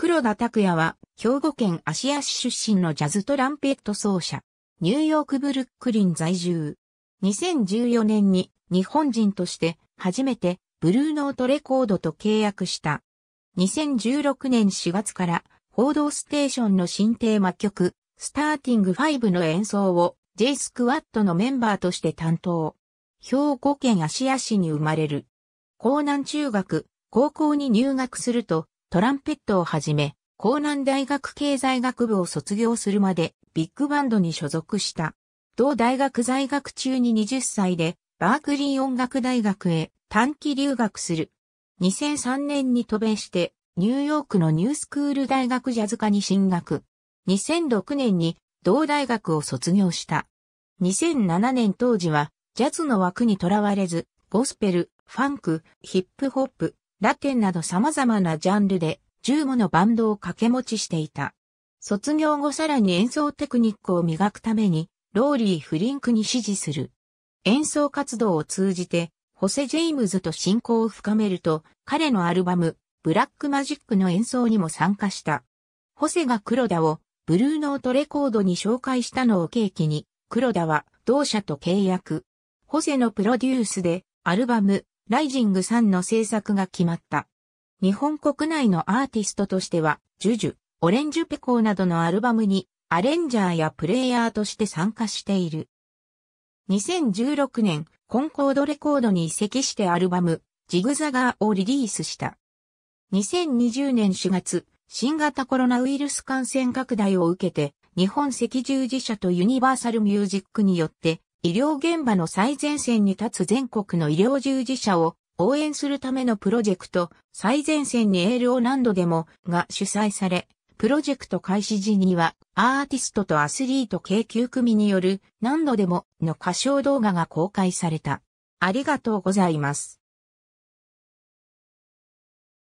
黒田拓也は、兵庫県芦屋市出身のジャズトランペット奏者。ニューヨークブルックリン在住。2014年に日本人として初めてブルーノートレコードと契約した。2016年4月から報道ステーションの新テーマ曲、スターティング5の演奏を J スクワットのメンバーとして担当。兵庫県芦屋市に生まれる。江南中学、高校に入学すると、トランペットをはじめ、江南大学経済学部を卒業するまでビッグバンドに所属した。同大学在学中に20歳でバークリー音楽大学へ短期留学する。2003年に渡米してニューヨークのニュースクール大学ジャズ科に進学。2006年に同大学を卒業した。2007年当時はジャズの枠にとらわれず、ゴスペル、ファンク、ヒップホップ、ラテンなど様々なジャンルで10ものバンドを掛け持ちしていた。卒業後さらに演奏テクニックを磨くために、ローリー・フリンクに指示する。演奏活動を通じて、ホセ・ジェイムズと親交を深めると、彼のアルバム、ブラック・マジックの演奏にも参加した。ホセが黒田を、ブルーノートレコードに紹介したのを契機に、黒田は同社と契約。ホセのプロデュースで、アルバム、ライジング3の制作が決まった。日本国内のアーティストとしては、ジュジュ、オレンジュペコーなどのアルバムにアレンジャーやプレイヤーとして参加している。2016年、コンコードレコードに移籍してアルバム、ジグザガーをリリースした。2020年4月、新型コロナウイルス感染拡大を受けて、日本赤十字社とユニバーサルミュージックによって医療現場の最前線に立つ全国の医療従事者を応援するためのプロジェクト、最前線にエールを何度でもが主催され、プロジェクト開始時には、アーティストとアスリート計9組による何度でもの歌唱動画が公開された。ありがとうございます。